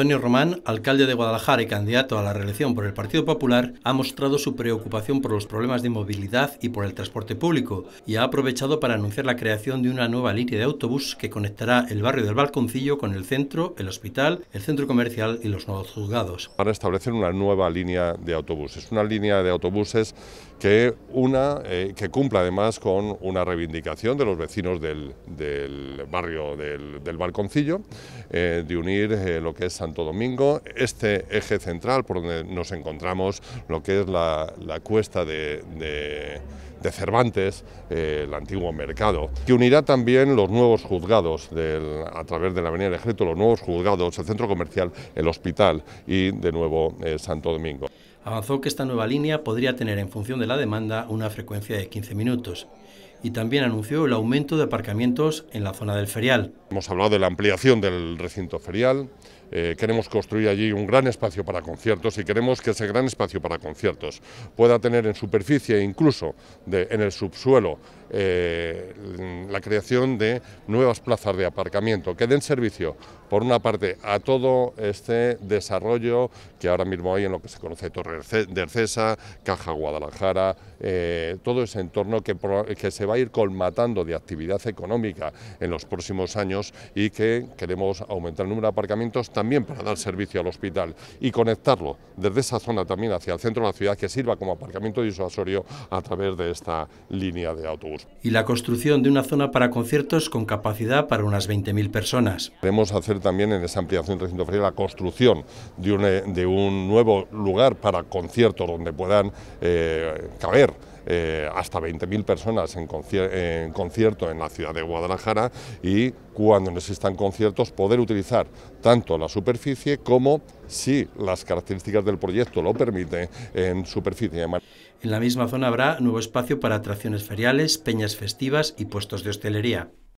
Antonio Román, alcalde de Guadalajara y candidato a la reelección por el Partido Popular, ha mostrado su preocupación por los problemas de movilidad y por el transporte público y ha aprovechado para anunciar la creación de una nueva línea de autobús que conectará el barrio del Balconcillo con el centro, el hospital, el centro comercial y los nuevos juzgados. Para establecer una nueva línea de autobuses, una línea de autobuses que, una, eh, que cumpla además con una reivindicación de los vecinos del, barrio del, Balconcillo, eh, de unir eh, lo que es Santo Domingo, este eje central por donde nos encontramos, lo que es la, cuesta de, Cervantes, eh, el antiguo mercado, que unirá también los nuevos juzgados a través de la Avenida del Ejército, los nuevos juzgados, el centro comercial, el hospital y de nuevo eh, Santo Domingo avanzó que esta nueva línea podría tener en función de la demanda una frecuencia de 15 minutos y también anunció el aumento de aparcamientos en la zona del ferial. Hemos hablado de la ampliación del recinto ferial, eh, queremos construir allí un gran espacio para conciertos y queremos que ese gran espacio para conciertos pueda tener en superficie incluso en el subsuelo eh, la creación de nuevas plazas de aparcamiento que den servicio, por una parte, a todo este desarrollo que ahora mismo hay en lo que se conoce Torre de Cesa, Caja Guadalajara, eh, todo ese entorno que se va a ir colmatando de actividad económica en los próximos años y que queremos aumentar el número de aparcamientos también para dar servicio al hospital y conectarlo desde esa zona también hacia el centro de la ciudad que sirva como aparcamiento disuasorio a través de esta línea de autobús. Y la construcción de una zona para conciertos con capacidad para unas 20.000 personas. Queremos hacer también en esa ampliación del recinto ferial la construcción de un, eh, nuevo lugar para conciertos donde puedan eh, caber eh, hasta 20.000 personas en, concierto en la ciudad de Guadalajara y cuando necesitan existan conciertos poder utilizar tanto la superficie como, si las características del proyecto lo permiten, en superficie. En la misma zona habrá nuevo espacio para atracciones feriales, peñas festivas y puestos de hostelería.